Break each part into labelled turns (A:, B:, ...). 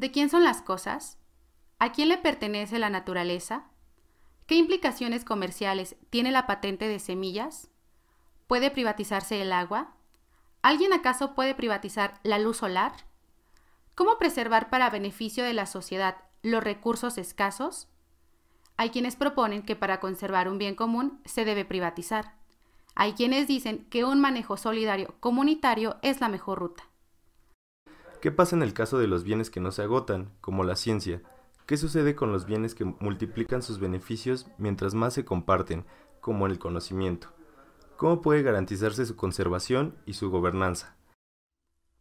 A: ¿De quién son las cosas? ¿A quién le pertenece la naturaleza? ¿Qué implicaciones comerciales tiene la patente de semillas? ¿Puede privatizarse el agua? ¿Alguien acaso puede privatizar la luz solar? ¿Cómo preservar para beneficio de la sociedad los recursos escasos? Hay quienes proponen que para conservar un bien común se debe privatizar. Hay quienes dicen que un manejo solidario comunitario es la mejor ruta.
B: ¿Qué pasa en el caso de los bienes que no se agotan, como la ciencia? ¿Qué sucede con los bienes que multiplican sus beneficios mientras más se comparten, como el conocimiento? ¿Cómo puede garantizarse su conservación y su gobernanza?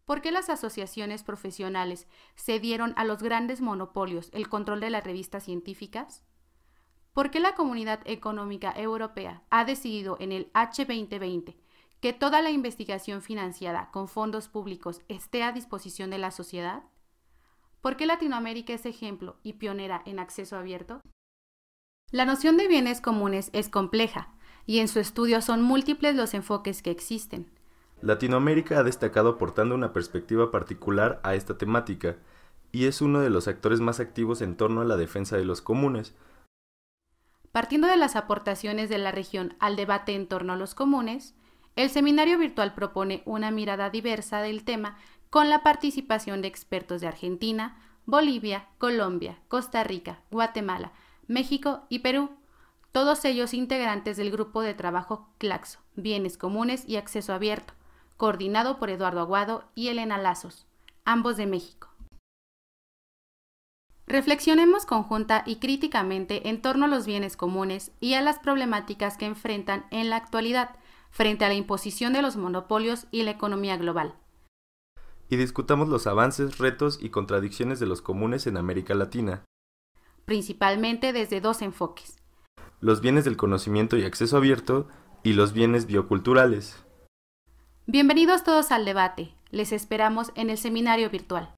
A: ¿Por qué las asociaciones profesionales cedieron a los grandes monopolios el control de las revistas científicas? ¿Por qué la Comunidad Económica Europea ha decidido en el H2020 que toda la investigación financiada con fondos públicos esté a disposición de la sociedad? ¿Por qué Latinoamérica es ejemplo y pionera en acceso abierto? La noción de bienes comunes es compleja y en su estudio son múltiples los enfoques que existen.
B: Latinoamérica ha destacado aportando una perspectiva particular a esta temática y es uno de los actores más activos en torno a la defensa de los comunes.
A: Partiendo de las aportaciones de la región al debate en torno a los comunes, el seminario virtual propone una mirada diversa del tema con la participación de expertos de Argentina, Bolivia, Colombia, Costa Rica, Guatemala, México y Perú, todos ellos integrantes del grupo de trabajo CLAXO, Bienes Comunes y Acceso Abierto, coordinado por Eduardo Aguado y Elena Lazos, ambos de México. Reflexionemos conjunta y críticamente en torno a los bienes comunes y a las problemáticas que enfrentan en la actualidad – frente a la imposición de los monopolios y la economía global.
B: Y discutamos los avances, retos y contradicciones de los comunes en América Latina.
A: Principalmente desde dos enfoques.
B: Los bienes del conocimiento y acceso abierto y los bienes bioculturales.
A: Bienvenidos todos al debate. Les esperamos en el seminario virtual.